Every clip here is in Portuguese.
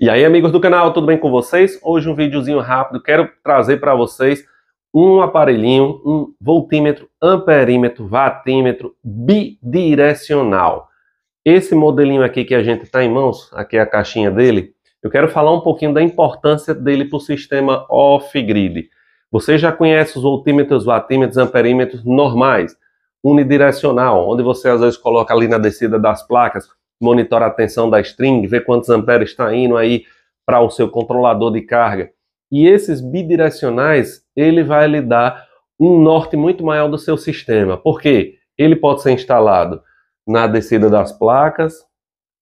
E aí, amigos do canal, tudo bem com vocês? Hoje um videozinho rápido, quero trazer para vocês um aparelhinho, um voltímetro, amperímetro, vatímetro bidirecional. Esse modelinho aqui que a gente está em mãos, aqui é a caixinha dele, eu quero falar um pouquinho da importância dele para o sistema off-grid. Você já conhece os voltímetros, vatímetros, amperímetros normais, unidirecional, onde você às vezes coloca ali na descida das placas, monitora a tensão da string, vê quantos amperes está indo aí para o seu controlador de carga. E esses bidirecionais, ele vai lhe dar um norte muito maior do seu sistema. porque Ele pode ser instalado na descida das placas,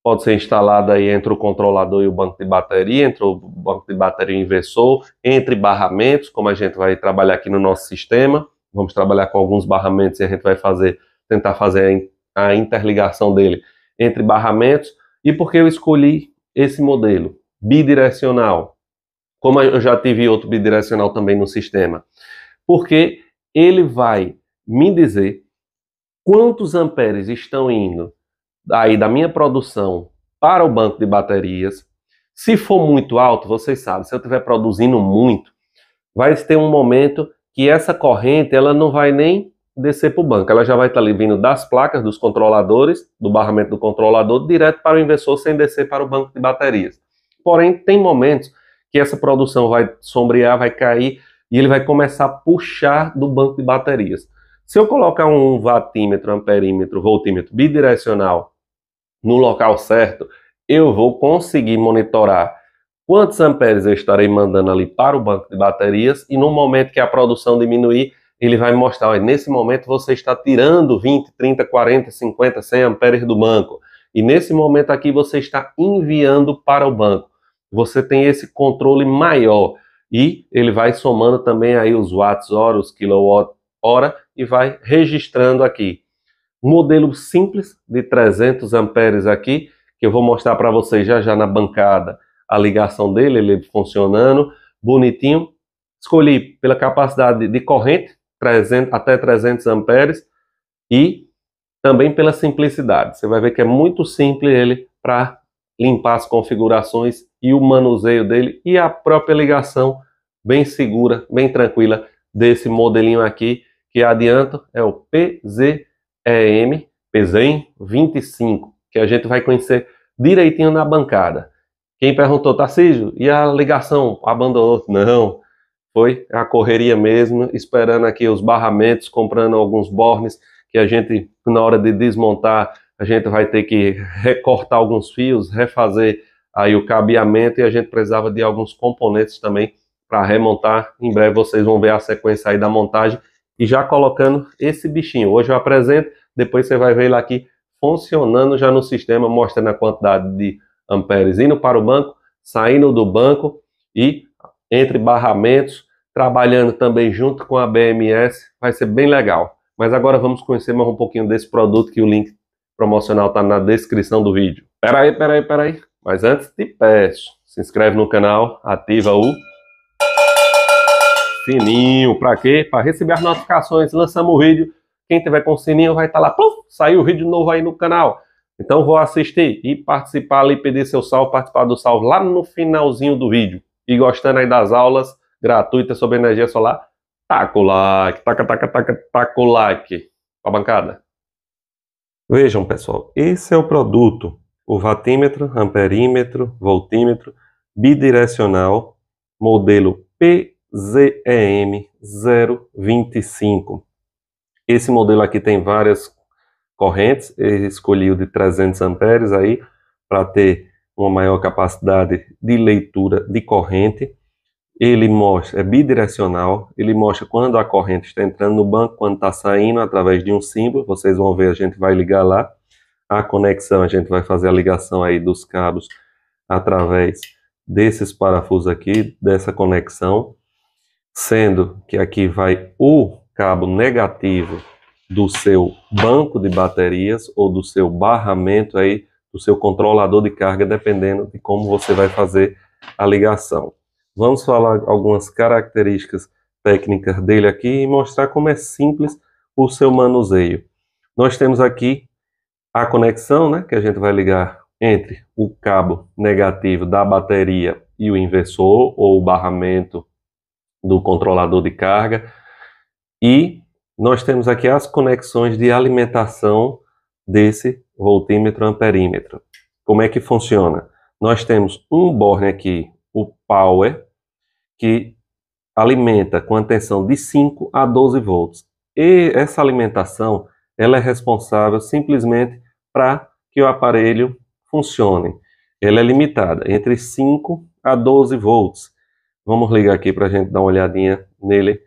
pode ser instalado aí entre o controlador e o banco de bateria, entre o banco de bateria e o inversor, entre barramentos, como a gente vai trabalhar aqui no nosso sistema. Vamos trabalhar com alguns barramentos e a gente vai fazer, tentar fazer a interligação dele entre barramentos. E por que eu escolhi esse modelo bidirecional? Como eu já tive outro bidirecional também no sistema. Porque ele vai me dizer quantos amperes estão indo aí da minha produção para o banco de baterias. Se for muito alto, vocês sabem, se eu estiver produzindo muito, vai ter um momento que essa corrente ela não vai nem descer para o banco. Ela já vai estar tá ali vindo das placas dos controladores, do barramento do controlador, direto para o inversor sem descer para o banco de baterias. Porém, tem momentos que essa produção vai sombrear, vai cair e ele vai começar a puxar do banco de baterias. Se eu colocar um vatímetro, amperímetro, voltímetro bidirecional no local certo, eu vou conseguir monitorar quantos amperes eu estarei mandando ali para o banco de baterias e no momento que a produção diminuir, ele vai mostrar, olha, nesse momento você está tirando 20, 30, 40, 50, 100 amperes do banco. E nesse momento aqui você está enviando para o banco. Você tem esse controle maior e ele vai somando também aí os watts hora, os kilowatt hora e vai registrando aqui. Modelo simples de 300 amperes aqui, que eu vou mostrar para vocês já já na bancada a ligação dele, ele funcionando bonitinho. Escolhi pela capacidade de corrente, 300, até 300 amperes e também pela simplicidade. Você vai ver que é muito simples ele para limpar as configurações e o manuseio dele e a própria ligação bem segura, bem tranquila desse modelinho aqui que adianto é o PZEM, PZEM 25, que a gente vai conhecer direitinho na bancada. Quem perguntou, Tarcísio, e a ligação abandonou? Não, foi a correria mesmo, esperando aqui os barramentos, comprando alguns bornes que a gente, na hora de desmontar, a gente vai ter que recortar alguns fios, refazer aí o cabeamento e a gente precisava de alguns componentes também para remontar. Em breve vocês vão ver a sequência aí da montagem e já colocando esse bichinho. Hoje eu apresento, depois você vai ver ele aqui funcionando já no sistema, mostrando a quantidade de amperes indo para o banco, saindo do banco e entre barramentos, trabalhando também junto com a BMS, vai ser bem legal. Mas agora vamos conhecer mais um pouquinho desse produto que o link promocional está na descrição do vídeo. Peraí, peraí, peraí. Mas antes te peço, se inscreve no canal, ativa o sininho. Para quê? Para receber as notificações. Lançamos o vídeo. Quem tiver com o sininho vai estar tá lá. saiu o vídeo novo aí no canal. Então vou assistir e participar ali, pedir seu salve, participar do salve lá no finalzinho do vídeo. E gostando aí das aulas, gratuita sobre energia solar, taca o like, taca, taca, taca, taca o like a bancada. Vejam, pessoal, esse é o produto, o vatímetro, amperímetro, voltímetro, bidirecional, modelo PZEM 025. Esse modelo aqui tem várias correntes, eu escolhi o de 300 amperes aí, para ter uma maior capacidade de leitura de corrente ele mostra, é bidirecional, ele mostra quando a corrente está entrando no banco, quando está saindo, através de um símbolo, vocês vão ver, a gente vai ligar lá, a conexão, a gente vai fazer a ligação aí dos cabos através desses parafusos aqui, dessa conexão, sendo que aqui vai o cabo negativo do seu banco de baterias ou do seu barramento aí, do seu controlador de carga, dependendo de como você vai fazer a ligação. Vamos falar algumas características técnicas dele aqui e mostrar como é simples o seu manuseio. Nós temos aqui a conexão, né, que a gente vai ligar entre o cabo negativo da bateria e o inversor ou o barramento do controlador de carga. E nós temos aqui as conexões de alimentação desse voltímetro amperímetro. Como é que funciona? Nós temos um borne aqui, o power, que alimenta com a tensão de 5 a 12 volts. E essa alimentação ela é responsável simplesmente para que o aparelho funcione. Ela é limitada entre 5 a 12 volts. Vamos ligar aqui para a gente dar uma olhadinha nele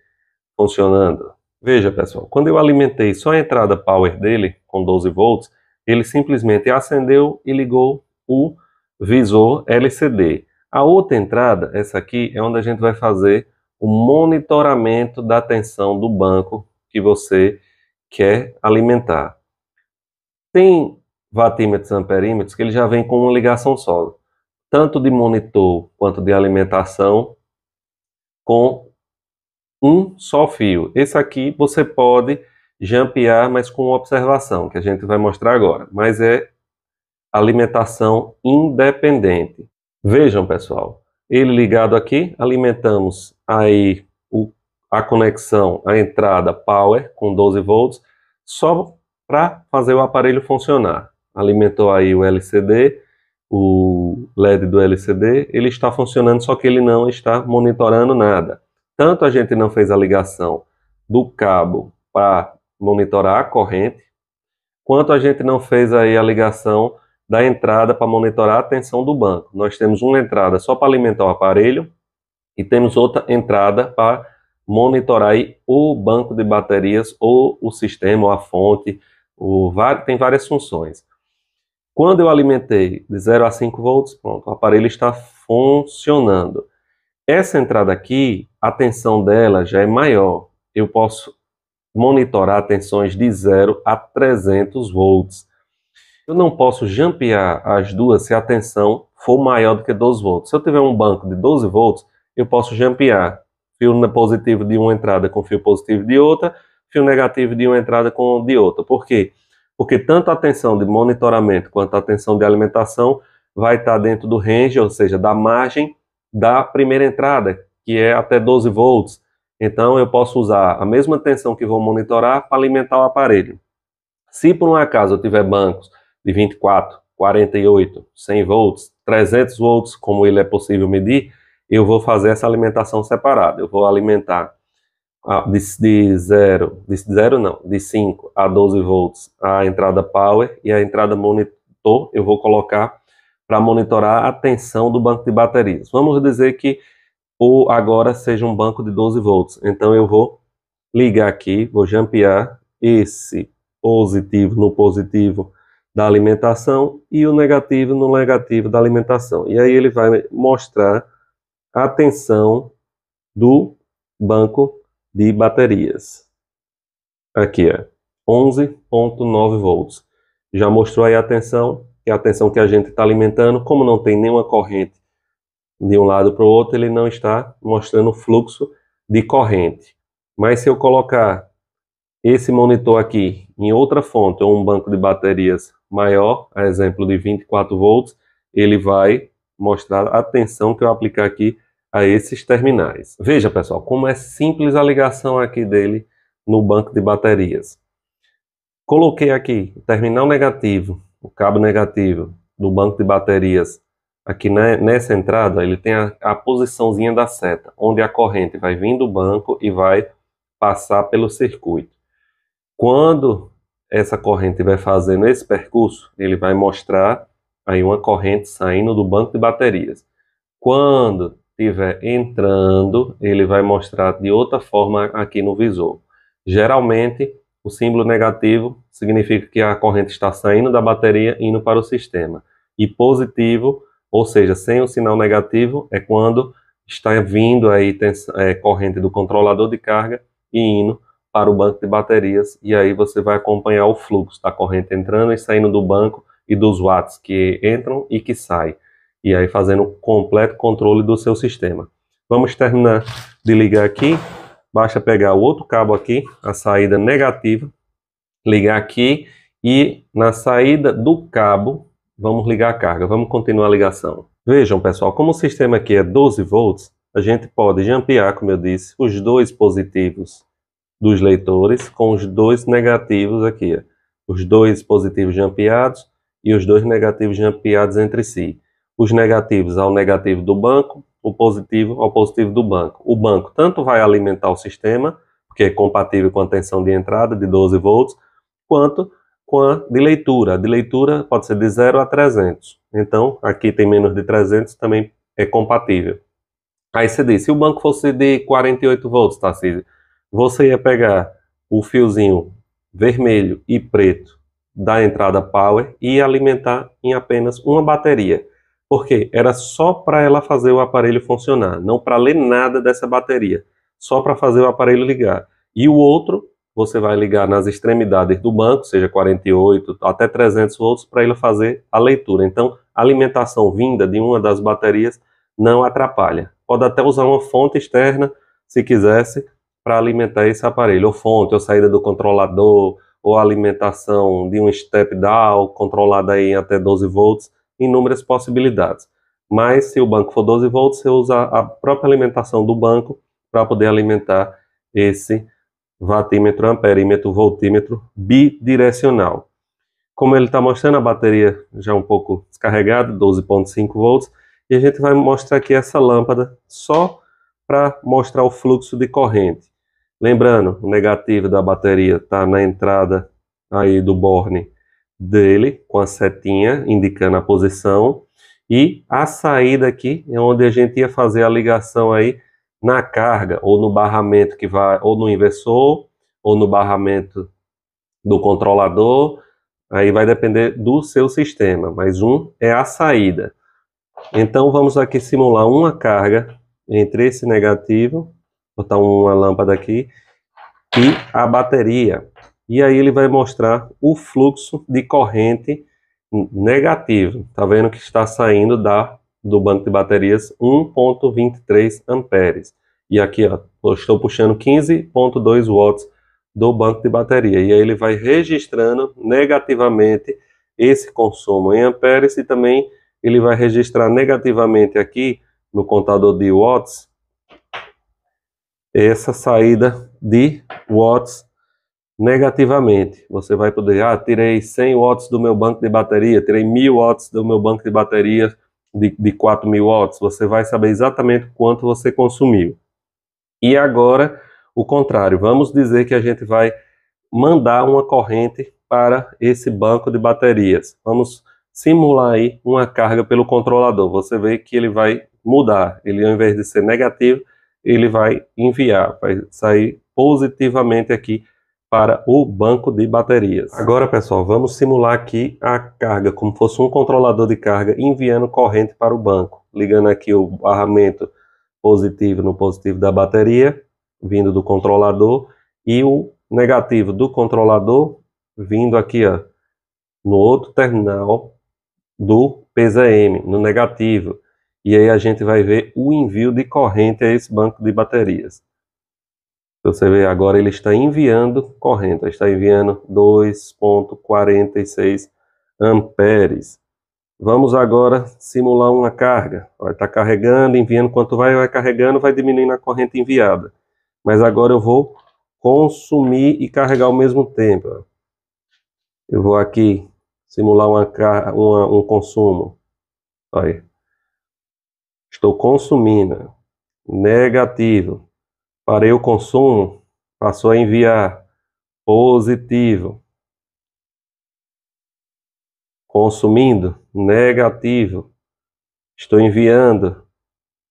funcionando. Veja pessoal, quando eu alimentei só a entrada power dele com 12 volts, ele simplesmente acendeu e ligou o visor LCD. A outra entrada, essa aqui, é onde a gente vai fazer o monitoramento da tensão do banco que você quer alimentar. Tem vatímetros e amperímetros que ele já vem com uma ligação só, tanto de monitor quanto de alimentação, com um só fio. Esse aqui você pode jampear, mas com observação, que a gente vai mostrar agora, mas é alimentação independente. Vejam, pessoal, ele ligado aqui, alimentamos aí o, a conexão, a entrada power com 12 volts, só para fazer o aparelho funcionar. Alimentou aí o LCD, o LED do LCD, ele está funcionando, só que ele não está monitorando nada. Tanto a gente não fez a ligação do cabo para monitorar a corrente, quanto a gente não fez aí a ligação da entrada para monitorar a tensão do banco. Nós temos uma entrada só para alimentar o aparelho e temos outra entrada para monitorar o banco de baterias ou o sistema, ou a fonte, tem várias funções. Quando eu alimentei de 0 a 5 volts, pronto, o aparelho está funcionando. Essa entrada aqui, a tensão dela já é maior. Eu posso monitorar tensões de 0 a 300 volts eu não posso jampear as duas se a tensão for maior do que 12 volts. Se eu tiver um banco de 12 volts, eu posso jampear fio positivo de uma entrada com fio positivo de outra, fio negativo de uma entrada com de outra. Por quê? Porque tanto a tensão de monitoramento quanto a tensão de alimentação vai estar dentro do range, ou seja, da margem da primeira entrada, que é até 12 volts. Então eu posso usar a mesma tensão que vou monitorar para alimentar o aparelho. Se por um acaso eu tiver bancos de 24, 48, 100 volts, 300 volts, como ele é possível medir, eu vou fazer essa alimentação separada. Eu vou alimentar ah, de 0, de 0 não, de 5 a 12 volts a entrada power e a entrada monitor eu vou colocar para monitorar a tensão do banco de baterias. Vamos dizer que o agora seja um banco de 12 volts. Então eu vou ligar aqui, vou jampear esse positivo no positivo, da alimentação e o negativo no negativo da alimentação. E aí ele vai mostrar a tensão do banco de baterias. Aqui é 11.9 volts. Já mostrou aí a tensão, que é a tensão que a gente está alimentando, como não tem nenhuma corrente de um lado para o outro, ele não está mostrando fluxo de corrente. Mas se eu colocar esse monitor aqui em outra fonte ou um banco de baterias maior, a exemplo de 24 volts, ele vai mostrar a tensão que eu aplicar aqui a esses terminais. Veja, pessoal, como é simples a ligação aqui dele no banco de baterias. Coloquei aqui o terminal negativo, o cabo negativo do banco de baterias aqui nessa entrada, ele tem a, a posiçãozinha da seta, onde a corrente vai vir do banco e vai passar pelo circuito. Quando essa corrente vai fazendo esse percurso, ele vai mostrar aí uma corrente saindo do banco de baterias. Quando estiver entrando, ele vai mostrar de outra forma aqui no visor. Geralmente, o símbolo negativo significa que a corrente está saindo da bateria e indo para o sistema. E positivo, ou seja, sem o sinal negativo, é quando está vindo aí é, corrente do controlador de carga e indo para o banco de baterias e aí você vai acompanhar o fluxo da corrente entrando e saindo do banco e dos watts que entram e que saem. E aí fazendo o completo controle do seu sistema. Vamos terminar de ligar aqui. Basta pegar o outro cabo aqui, a saída negativa, ligar aqui e na saída do cabo vamos ligar a carga. Vamos continuar a ligação. Vejam, pessoal, como o sistema aqui é 12 volts, a gente pode jampear, como eu disse, os dois positivos dos leitores, com os dois negativos aqui, ó. os dois positivos jampeados e os dois negativos jampeados entre si. Os negativos ao negativo do banco, o positivo ao positivo do banco. O banco tanto vai alimentar o sistema, porque é compatível com a tensão de entrada de 12 volts, quanto com a de leitura. A de leitura pode ser de 0 a 300. Então, aqui tem menos de 300, também é compatível. Aí você diz, se o banco fosse de 48 volts, Tarcísio, tá, você ia pegar o fiozinho vermelho e preto da entrada power e alimentar em apenas uma bateria. Porque era só para ela fazer o aparelho funcionar, não para ler nada dessa bateria, só para fazer o aparelho ligar. E o outro você vai ligar nas extremidades do banco, seja 48 até 300 volts, para ele fazer a leitura. Então, a alimentação vinda de uma das baterias não atrapalha. Pode até usar uma fonte externa, se quisesse, para alimentar esse aparelho, ou fonte, ou saída do controlador, ou alimentação de um step down controlada em até 12 volts, inúmeras possibilidades. Mas se o banco for 12 volts, você usa a própria alimentação do banco para poder alimentar esse vatímetro, amperímetro, voltímetro bidirecional. Como ele está mostrando, a bateria já é um pouco descarregada, 12.5 volts, e a gente vai mostrar aqui essa lâmpada só para mostrar o fluxo de corrente. Lembrando, o negativo da bateria está na entrada aí do borne dele, com a setinha indicando a posição. E a saída aqui é onde a gente ia fazer a ligação aí na carga, ou no barramento que vai, ou no inversor, ou no barramento do controlador. Aí vai depender do seu sistema, mas um é a saída. Então vamos aqui simular uma carga entre esse negativo botar uma lâmpada aqui, e a bateria. E aí ele vai mostrar o fluxo de corrente negativo. Tá vendo que está saindo da do banco de baterias 1.23 amperes. E aqui, ó, eu estou puxando 15.2 watts do banco de bateria. E aí ele vai registrando negativamente esse consumo em amperes e também ele vai registrar negativamente aqui no contador de watts essa saída de watts negativamente. Você vai poder, ah, tirei 100 watts do meu banco de bateria, tirei 1000 watts do meu banco de bateria de, de 4000 watts. Você vai saber exatamente quanto você consumiu. E agora, o contrário. Vamos dizer que a gente vai mandar uma corrente para esse banco de baterias. Vamos simular aí uma carga pelo controlador. Você vê que ele vai mudar. Ele, ao invés de ser negativo, ele vai enviar, vai sair positivamente aqui para o banco de baterias. Agora, pessoal, vamos simular aqui a carga, como fosse um controlador de carga enviando corrente para o banco, ligando aqui o barramento positivo no positivo da bateria, vindo do controlador, e o negativo do controlador vindo aqui ó, no outro terminal do PZM, no negativo e aí a gente vai ver o envio de corrente a esse banco de baterias. Você vê agora ele está enviando corrente, está enviando 2.46 amperes. Vamos agora simular uma carga. Vai estar tá carregando, enviando, quanto vai, vai carregando, vai diminuindo a corrente enviada. Mas agora eu vou consumir e carregar ao mesmo tempo. Eu vou aqui simular uma, uma, um consumo. Olha, estou consumindo. Negativo. Parei o consumo, passou a enviar. Positivo. Consumindo. Negativo. Estou enviando.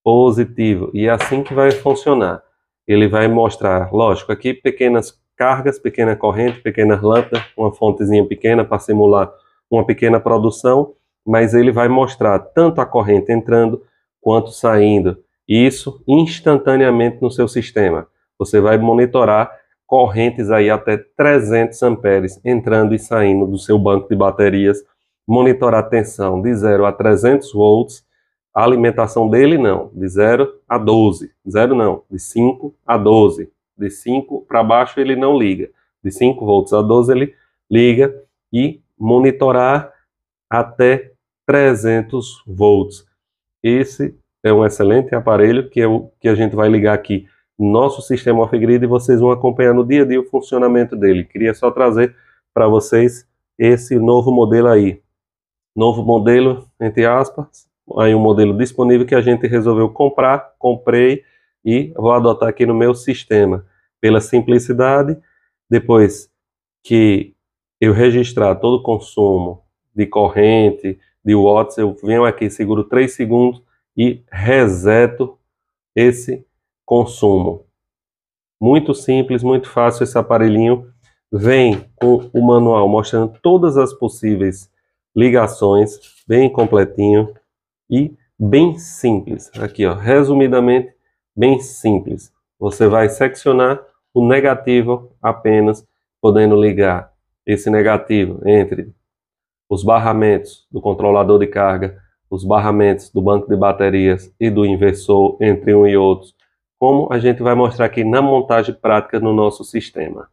Positivo. E é assim que vai funcionar. Ele vai mostrar, lógico, aqui pequenas cargas, pequena corrente, pequenas lâmpadas, uma fontezinha pequena para simular uma pequena produção, mas ele vai mostrar tanto a corrente entrando quanto saindo, isso instantaneamente no seu sistema. Você vai monitorar correntes aí até 300 amperes entrando e saindo do seu banco de baterias, monitorar a tensão de 0 a 300 volts, a alimentação dele não, de 0 a 12, 0 não, de 5 a 12, de 5 para baixo ele não liga, de 5 volts a 12 ele liga e monitorar até 300 volts. Esse é um excelente aparelho que, é o, que a gente vai ligar aqui no nosso sistema off-grid e vocês vão acompanhar no dia a dia o funcionamento dele. Queria só trazer para vocês esse novo modelo aí. Novo modelo, entre aspas, aí um modelo disponível que a gente resolveu comprar, comprei e vou adotar aqui no meu sistema. Pela simplicidade, depois que eu registrar todo o consumo de corrente, de watts, eu venho aqui, seguro 3 segundos e reseto esse consumo. Muito simples, muito fácil esse aparelhinho. Vem com o manual mostrando todas as possíveis ligações, bem completinho e bem simples. Aqui, ó, resumidamente, bem simples. Você vai seccionar o negativo apenas, podendo ligar esse negativo entre os barramentos do controlador de carga, os barramentos do banco de baterias e do inversor entre um e outro, como a gente vai mostrar aqui na montagem prática no nosso sistema.